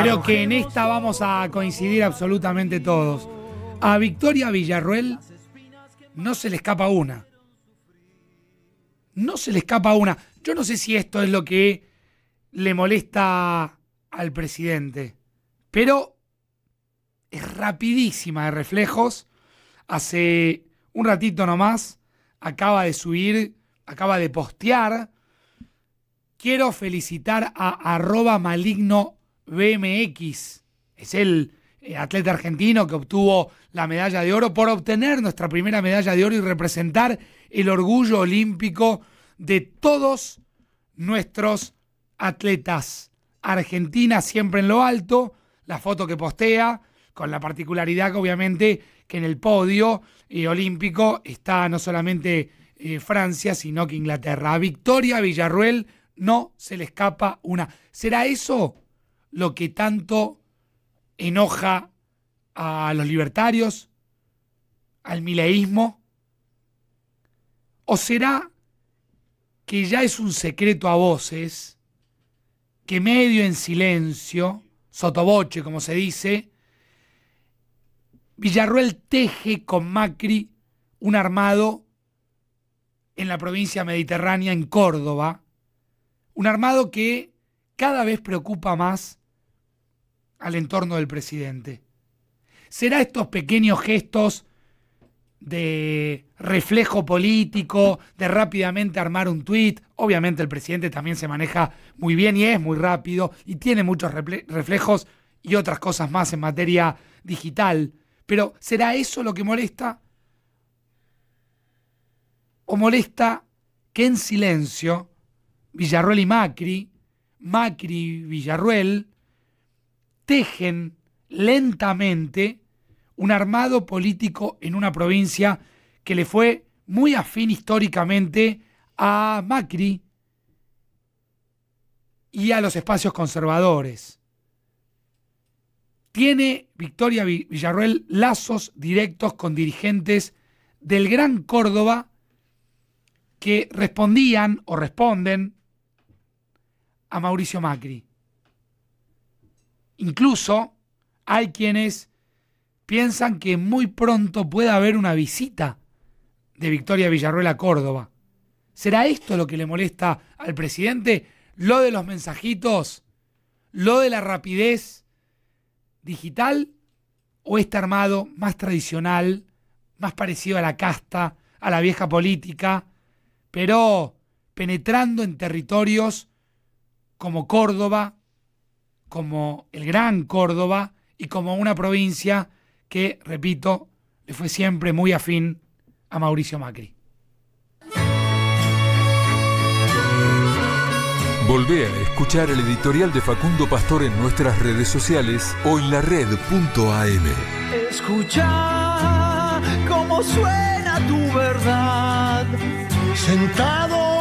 Creo que en esta vamos a coincidir absolutamente todos. A Victoria Villarruel no se le escapa una. No se le escapa una. Yo no sé si esto es lo que le molesta al presidente, pero es rapidísima de reflejos. Hace un ratito nomás acaba de subir, acaba de postear. Quiero felicitar a arroba maligno BMX. Es el eh, atleta argentino que obtuvo la medalla de oro por obtener nuestra primera medalla de oro y representar el orgullo olímpico de todos nuestros atletas. Argentina siempre en lo alto, la foto que postea, con la particularidad que obviamente que en el podio eh, olímpico está no solamente eh, Francia, sino que Inglaterra. A Victoria Villarruel no se le escapa una. ¿Será eso lo que tanto enoja a los libertarios, al mileísmo? ¿O será que ya es un secreto a voces, que medio en silencio, sotoboche como se dice, Villarruel teje con Macri un armado en la provincia mediterránea, en Córdoba, un armado que cada vez preocupa más al entorno del presidente. ¿Será estos pequeños gestos de reflejo político, de rápidamente armar un tuit? Obviamente el presidente también se maneja muy bien y es muy rápido y tiene muchos reflejos y otras cosas más en materia digital. Pero ¿será eso lo que molesta? ¿O molesta que en silencio Villarruel y Macri, Macri y Villarruel, tejen lentamente un armado político en una provincia que le fue muy afín históricamente a Macri y a los espacios conservadores. Tiene Victoria Villarruel lazos directos con dirigentes del Gran Córdoba que respondían o responden a Mauricio Macri. Incluso hay quienes piensan que muy pronto pueda haber una visita de Victoria Villarruel a Córdoba. ¿Será esto lo que le molesta al presidente? ¿Lo de los mensajitos? ¿Lo de la rapidez digital? ¿O este armado más tradicional, más parecido a la casta, a la vieja política, pero penetrando en territorios como Córdoba, como el Gran Córdoba y como una provincia que, repito, le fue siempre muy afín a Mauricio Macri. Volvé a escuchar el editorial de Facundo Pastor en nuestras redes sociales o en la red.am. Escucha cómo suena tu verdad, sentado